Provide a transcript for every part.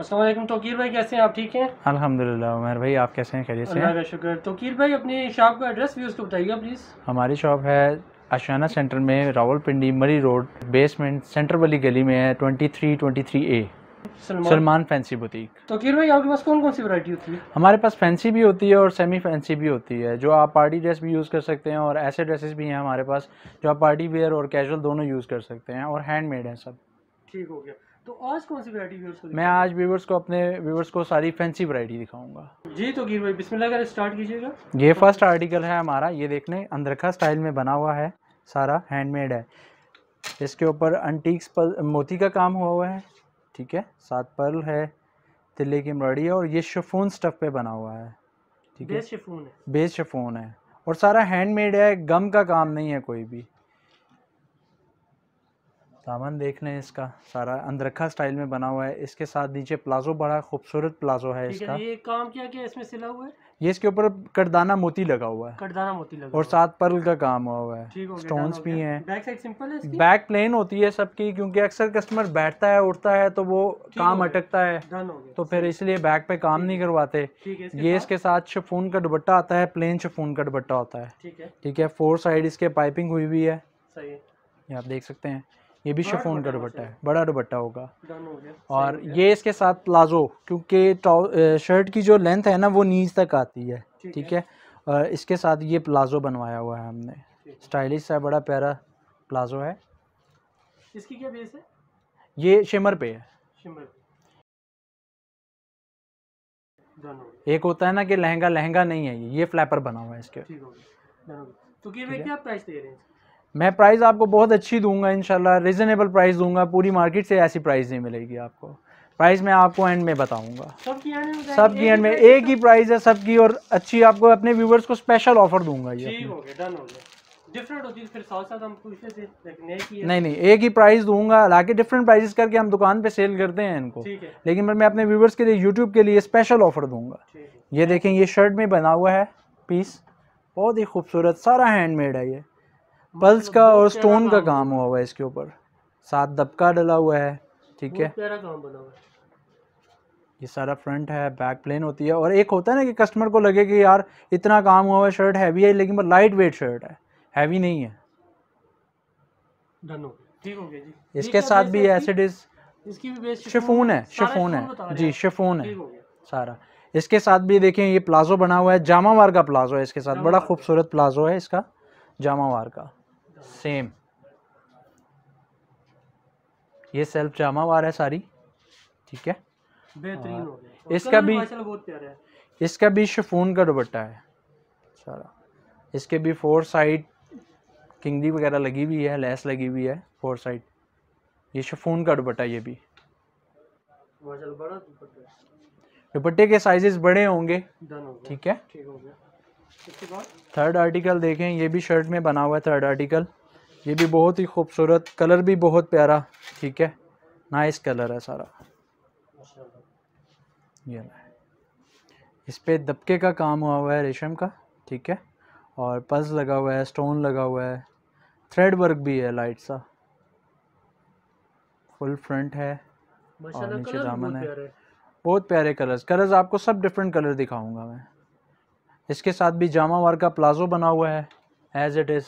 असलम तोकीर भाई कैसे हैं आप ठीक हैं अल्हम्दुलिल्लाह उमर भाई आप कैसे हैं खैरियत से का शुक्र तोकीर भाई अपनी शॉप का एड्रेस भी उसको बताइएगा प्लीज़ हमारी शॉप है अशाना सेंटर में रावलपिंडी मरी रोड बेसमेंट सेंटर वाली गली में है twenty three twenty three A Salman fancy boutique तो किर भाई आपके पास कौन कौन सी वैरायटी होती है हमारे पास फैंसी भी होती है और सेमी फैंसी भी होती है जो आप पार्टी ड्रेस भी यूज़ कर सकते हैं और ऐसे ड्रेसेस भी हैं हमारे पास जो आप पार्टी वेयर और कैजुअल दोनों यूज़ कर सकते हैं और हैंडमेड हैं सब ठीक हो गया तो आज कौन सी वैरायटी मैं आज व्यूवर्स को अपने व्यूवर्स को सारी फैंसी वरायटी दिखाऊंगा जी तो गिर भाई बिस्मिल्लाह कर स्टार्ट कीजिएगा ये फर्स्ट आर्टिकल है हमारा ये देखने लें अंदरखा स्टाइल में बना हुआ है सारा हैंडमेड है इसके ऊपर अंटीक्स पर मोती का काम हुआ हुआ है ठीक है सात पर्ल है तिले की एम्ब्रॉयडरी है और ये शफून स्टफ पे बना हुआ है ठीक है बेस शफून है बेस शफून है और सारा हैंडमेड है गम का काम नहीं है कोई भी सामान देख लें इसका सारा अंदरखा स्टाइल में बना हुआ है इसके साथ नीचे प्लाजो बड़ा खूबसूरत प्लाजो है इसका ये काम क्या क्या इसमें सिला हुआ है ये इसके ऊपर करदाना मोती लगा हुआ है करदाना मोती लगा और साथ पर्ल का काम हुआ है स्टोन्स भी हैं बैक साइड सिंपल है इसकी? बैक प्लेन होती है सबकी क्योंकि अक्सर कस्टमर बैठता है उठता है तो वो काम अटकता है तो फिर इसलिए बैक पे काम नहीं करवाते ये इसके साथ शफून का दुपट्टा आता है प्लेन शफून का दुपट्टा होता है ठीक है फोर साइड इसके पाइपिंग हुई हुई है ये आप देख सकते हैं ये भी शिफोन का दुपट्टा है बड़ा दुपट्टा होगा और ये इसके साथ प्लाजो क्योंकि शर्ट की जो लेंथ है ना वो नीज तक आती है ठीक है और इसके साथ ये प्लाजो बनवाया हुआ है हमने स्टाइलिश है बड़ा प्यारा प्लाजो है इसकी क्या बेस है ये शिमर पे है एक होता है ना कि लहंगा लहंगा नहीं है ये ये फ्लैपर बना हुआ है इसके तो क्या प्राइस दे रहे हैं मैं प्राइस आपको बहुत अच्छी दूंगा इनशाला रिजनेबल प्राइस दूंगा पूरी मार्केट से ऐसी प्राइस नहीं मिलेगी आपको प्राइस मैं आपको एंड में बताऊंगा सब की एंड में एक ही प्राइस है सब की और अच्छी आपको अपने व्यूवर्स को स्पेशल ऑफर दूंगा ये नहीं नहीं एक ही प्राइस दूंगा हालांकि डिफरेंट प्राइजेस करके हम दुकान पे सेल करते हैं इनको है। लेकिन मैं अपने व्यूवर्स के लिए यूट्यूब के लिए स्पेशल ऑफर दूंगा ये देखें ये शर्ट में बना हुआ है पीस बहुत ही खूबसूरत सारा हैंडमेड है ये पल्स हाँ, मतलब का और स्टोन का काम हुआ हुआ है इसके ऊपर साथ दबका डला हुआ है ठीक है ये सारा फ्रंट है बैक प्लेन होती है और एक होता है ना कि कस्टमर को लगे कि यार इतना काम हुआ हुआ शर्ट हैवी है लेकिन लाइट वेट शर्ट है हैवी नहीं है जी इसके साथ भी एसिड इज शिफोन है शिफोन है जी शिफोन है सारा इसके साथ भी देखें ये प्लाजो बना हुआ है जामावार का प्लाजो है इसके साथ बड़ा खूबसूरत प्लाजो है इसका जामावार का सेम ये सेल्फ जामा वार है सारी ठीक है बेहतरीन हाँ। हो गया इसका भी बहुत है इसका भी शफून का दुपट्टा है सारा इसके भी फोर साइड किंगली वगैरह लगी हुई है लेस लगी हुई है फोर साइड ये शफून का दुपट्टा ये भी दुपट्टे के साइजेस बड़े होंगे ठीक है ठीक हो गया थर्ड आर्टिकल देखें ये भी शर्ट में बना हुआ है थर्ड आर्टिकल ये भी बहुत ही खूबसूरत कलर भी बहुत प्यारा ठीक है नाइस कलर है सारा ये इस पर दबके का काम हुआ हुआ है रेशम का ठीक है और पज लगा हुआ है स्टोन लगा हुआ है थ्रेड वर्क भी है लाइट सा फुल फ्रंट है और नीचे दामन है बहुत प्यारे कलर्स कलर्स आपको सब डिफरेंट कलर दिखाऊंगा मैं इसके साथ भी जामा वार का प्लाजो बना हुआ है एज इट इज़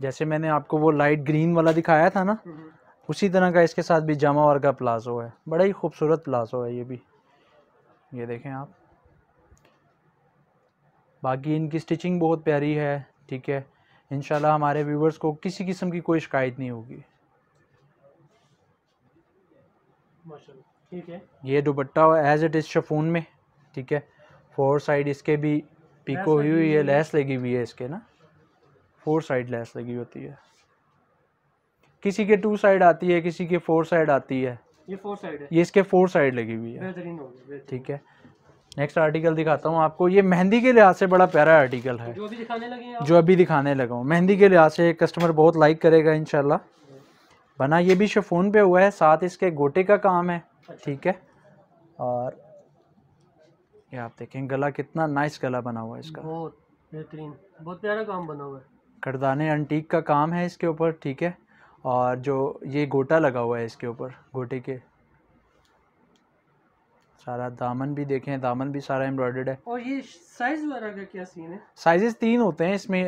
जैसे मैंने आपको वो लाइट ग्रीन वाला दिखाया था ना हम्म। उसी तरह का इसके साथ भी जामा वार का प्लाजो है बड़ा ही खूबसूरत प्लाजो है ये भी ये देखें आप बाकी इनकी स्टिचिंग बहुत प्यारी है ठीक है इनशाला हमारे व्यूवर्स को किसी किस्म की कोई शिकायत नहीं होगी ठीक है ये dupatta as it is chiffon में ठीक है फोर साइड इसके भी पिको हुई हुई है लेस लगी हुई है इसके ना फोर साइड लेस लगी होती है किसी के टू साइड आती है किसी के फोर साइड आती है ये फोर साइड है ये इसके फोर साइड लगी हुई है ठीक है नेक्स्ट आर्टिकल दिखाता हूँ आपको ये मेहंदी के लिहाज से बड़ा प्यारा आर्टिकल है जो अभी दिखाने लगे जो अभी दिखाने लगा हूँ मेहंदी के लिहाज से कस्टमर बहुत लाइक करेगा इनशाला बना ये भी शेफोन पे हुआ है साथ इसके गोटे का काम है अच्छा। ठीक है और ये आप देखें गला कितना नाइस गला बना हुआ है इसका बहुत बेहतरीन बहुत प्यारा काम बना हुआ है करदाने अंटीक का काम है इसके ऊपर ठीक है और जो ये गोटा लगा हुआ है इसके ऊपर गोटे के सारा दामन भी देखें दामन भी सारा एम्ब्रॉयडर्ड है और ये साइज वगैरह का क्या सीन है साइजेस तीन होते हैं इसमें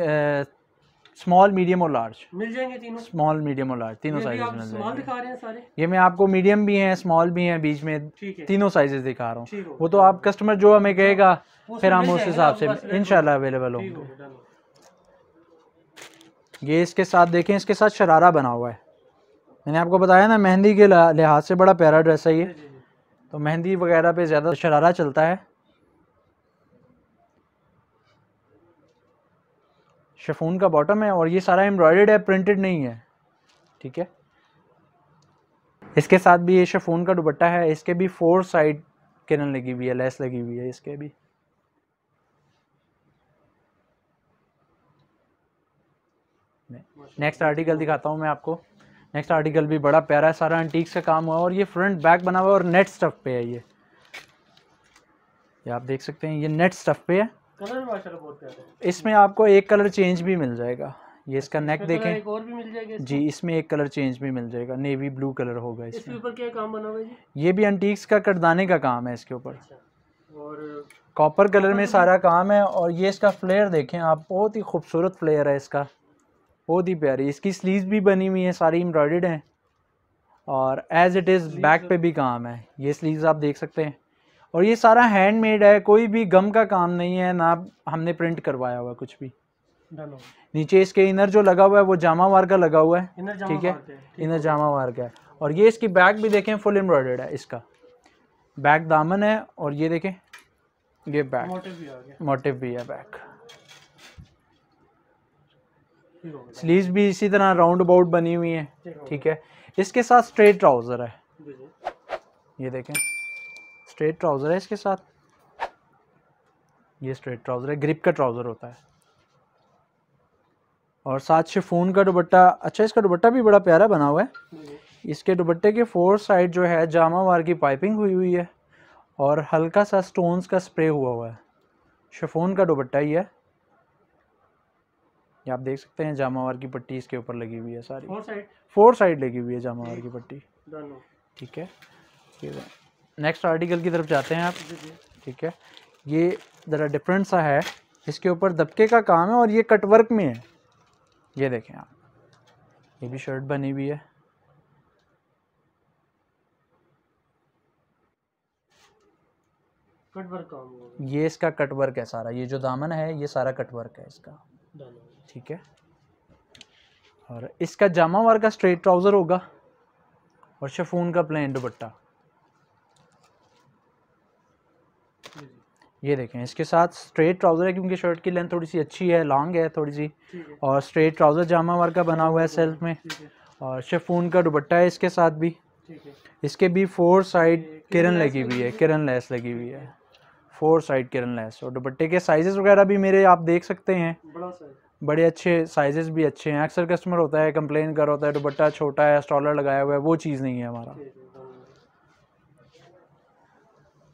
स्मॉल मीडियम और लार्ज मिल जाएंगे तीनों स्मॉल मीडियम और लार्ज तीनों साइजेस मिल जाएंगे ये मैं आपको मीडियम भी हैं स्मॉल भी हैं बीच में तीनों साइजेस दिखा रहा हूँ वो तो आप कस्टमर जो हमें हाँ, कहेगा फिर हम उस हिसाब से इनशाला अवेलेबल होंगे ये इसके साथ देखें इसके साथ शरारा बना हुआ है मैंने आपको बताया ना मेहंदी के लिहाज से बड़ा प्यारा ड्रेस है ये तो मेहंदी वगैरह पे ज़्यादा शरारा चलता है शेफोन का बॉटम है और ये सारा एम्ब्रॉयडर्ड है प्रिंटेड नहीं है ठीक है इसके साथ भी ये शेफोन का दुपट्टा है इसके भी फोर साइड किरण लगी हुई है लेस लगी हुई है इसके भी नेक्स्ट आर्टिकल दिखाता हूँ मैं आपको नेक्स्ट आर्टिकल भी बड़ा प्यारा है सारा एंटीक से काम हुआ और ये फ्रंट बैक बना हुआ है और नेट स्टफ पे है ये ये आप देख सकते हैं ये नेट स्टफ पे है कलर वाशर तो। इसमें आपको एक कलर चेंज भी मिल जाएगा ये इसका नेक तो देखें एक और भी मिल जाएगा इसमें? जी इसमें एक कलर चेंज भी मिल जाएगा नेवी ब्लू कलर होगा इसके ऊपर क्या काम बना हुआ है ये भी एंटीक्स का कटदाने का काम है इसके ऊपर अच्छा, और कॉपर कलर में सारा काम है और ये इसका फ्लेयर देखें आप बहुत ही खूबसूरत फ्लेयर है इसका बहुत ही प्यारी इसकी स्लीव भी बनी हुई है सारी एम्ब्रॉयड है और एज इट इज़ बैक पे भी काम है ये स्लीव आप देख सकते हैं और ये सारा हैंडमेड है कोई भी गम का काम नहीं है ना हमने प्रिंट करवाया हुआ कुछ भी नीचे इसके इनर जो लगा हुआ है वो जामा वार का लगा हुआ है ठीक है इनर जामा वार का है और ये इसकी बैग भी देखें फुल एम्ब्रॉयडर्ड है इसका बैग दामन है और ये देखें ये बैग मोटिव भी, है बैग स्लीव भी इसी तरह राउंड अबाउट बनी हुई है ठीक है इसके साथ स्ट्रेट ट्राउज़र है ये देखें स्ट्रेट ट्राउज़र है इसके साथ ये स्ट्रेट ट्राउज़र है ग्रिप का ट्राउज़र होता है और साथ शिफोन का दुबट्टा अच्छा इसका दुबट्टा भी बड़ा प्यारा बना हुआ है इसके दुबट्टे के फोर साइड जो है वार की पाइपिंग हुई हुई है और हल्का सा स्टोन्स का स्प्रे हुआ हुआ है शिफोन का दुबट्टा ही है ये आप देख सकते हैं जामावार की पट्टी इसके ऊपर लगी हुई है सारी फोर साइड फोर साइड लगी हुई है जामावार की पट्टी ठीक है नेक्स्ट आर्टिकल की तरफ जाते हैं आप ठीक है ये ज़रा डिफरेंट सा है इसके ऊपर दबके का काम है और ये कटवर्क में है ये देखें आप ये भी शर्ट बनी हुई है ये इसका कटवर्क है सारा ये जो दामन है ये सारा कटवर्क है इसका ठीक है और इसका जामा वार का स्ट्रेट ट्राउज़र होगा और शफून का प्लेन दुपट्टा ये देखें इसके साथ स्ट्रेट ट्राउज़र है क्योंकि शर्ट की लेंथ थोड़ी सी अच्छी है लॉन्ग है थोड़ी सी और स्ट्रेट ट्राउज़र जामा वर्ग का बना हुआ है सेल्फ में और शेफून का दुबट्टा है इसके साथ भी इसके भी फोर साइड किरण लगी हुई है किरण लेस लगी हुई है फोर साइड किरण लेस और दुपट्टे के साइजेस वगैरह भी मेरे आप देख सकते हैं बड़े अच्छे साइजेस भी अच्छे हैं अक्सर कस्टमर होता है कंप्लेन कर होता है दुपट्टा छोटा है स्टॉलर लगाया हुआ है वो चीज़ नहीं है हमारा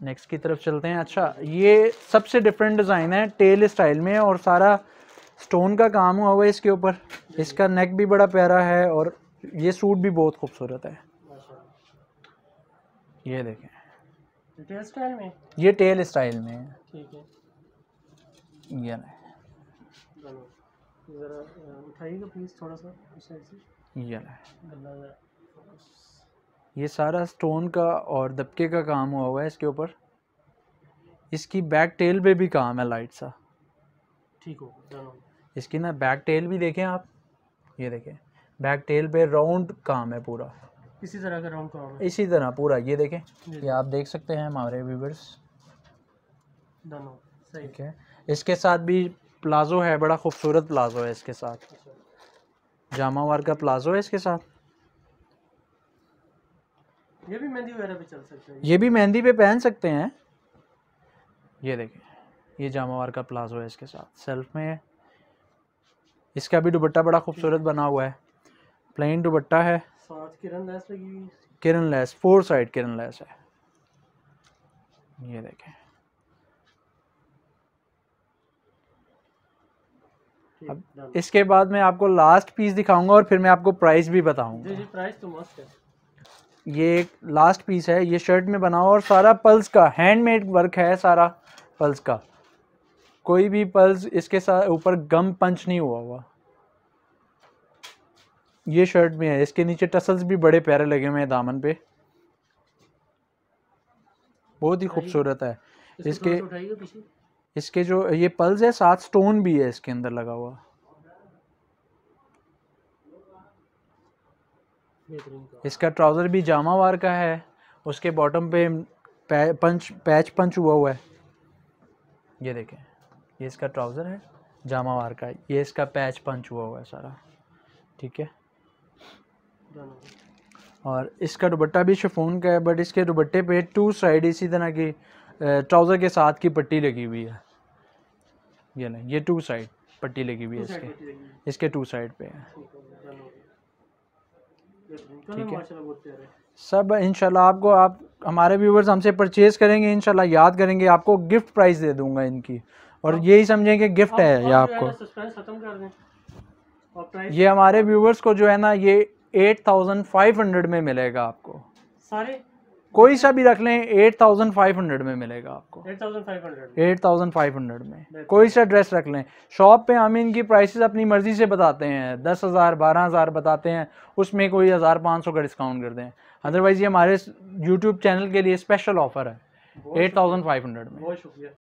नेक्स्ट की तरफ चलते हैं अच्छा ये सबसे डिफरेंट डिज़ाइन है टेल स्टाइल में और सारा स्टोन का काम हुआ हुआ है इसके ऊपर इसका नेक भी बड़ा प्यारा है और ये सूट भी बहुत खूबसूरत है ये देखें टेल स्टाइल में ये टेल स्टाइल में ठीक है ये नहीं ज़रा उठाइएगा प्लीज़ थोड़ा सा ये नहीं ये सारा स्टोन का और दबके का काम हुआ हुआ है इसके ऊपर इसकी बैक टेल पे भी काम है लाइट सा ठीक हो इसकी ना बैक टेल भी देखें आप ये देखें बैक टेल पे राउंड काम है पूरा इसी तरह का राउंड काम है इसी तरह पूरा ये देखें ये आप देख सकते हैं हमारे व्यूवर्स ठीक है इसके साथ भी प्लाजो है बड़ा खूबसूरत प्लाजो है इसके साथ जामावार का प्लाजो है इसके साथ ये भी मेहंदी वगैरह पे चल सकता है ये भी मेहंदी पे पहन सकते हैं ये देखिए ये जामावार का प्लाजो है इसके साथ सेल्फ में है इसका भी दुपट्टा बड़ा खूबसूरत बना हुआ है प्लेन दुपट्टा है साथ किरण लैस लगी हुई है Kiran lace four side Kiran lace है ये देखें अब इसके बाद मैं आपको लास्ट पीस दिखाऊंगा और फिर मैं आपको प्राइस भी बताऊंगा जी जी प्राइस तो मस्त है ये एक लास्ट पीस है ये शर्ट में बना और सारा पल्स का हैंडमेड वर्क है सारा पल्स का कोई भी पल्स इसके साथ ऊपर गम पंच नहीं हुआ हुआ ये शर्ट में है इसके नीचे टसल्स भी बड़े प्यारे लगे हुए हैं दामन पे बहुत ही खूबसूरत है इसके इसके जो ये पल्स है साथ स्टोन भी है इसके अंदर लगा हुआ इसका ट्राउज़र भी जामा वार का है उसके बॉटम पे पंच पैच पंच हुआ हुआ है ये देखें ये इसका ट्राउज़र है जामा वार का ये इसका पैच पंच हुआ हुआ है सारा ठीक है और इसका दुबट्टा भी शफोन का है बट इसके दुबट्टे पे टू साइड इसी तरह की ट्राउज़र के साथ की पट्टी लगी हुई है ये नहीं ये टू साइड पट्टी लगी हुई है इसके इसके टू साइड पे है ठीक है सब इंशाल्लाह आपको आप हमारे व्यूवर्स हमसे परचेज़ करेंगे इंशाल्लाह याद करेंगे आपको गिफ्ट प्राइस दे दूंगा इनकी और यही समझें कि गिफ्ट है ये आपको ये हमारे व्यूवर्स को जो है ना ये एट थाउजेंड फाइव हंड्रेड में मिलेगा आपको सारे कोई सा भी रख लें 8500 में मिलेगा आपको 8500 8500 में कोई सा ड्रेस रख लें शॉप पे हम इनकी प्राइसेस अपनी मर्जी से बताते हैं दस हज़ार बारह हज़ार बताते हैं उसमें कोई हज़ार पाँच सौ का डिस्काउंट कर दें अदरवाइज़ ये हमारे यूट्यूब चैनल के लिए स्पेशल ऑफर है एट थाउजेंड फाइव हंड्रेड में बहुत शुक्रिया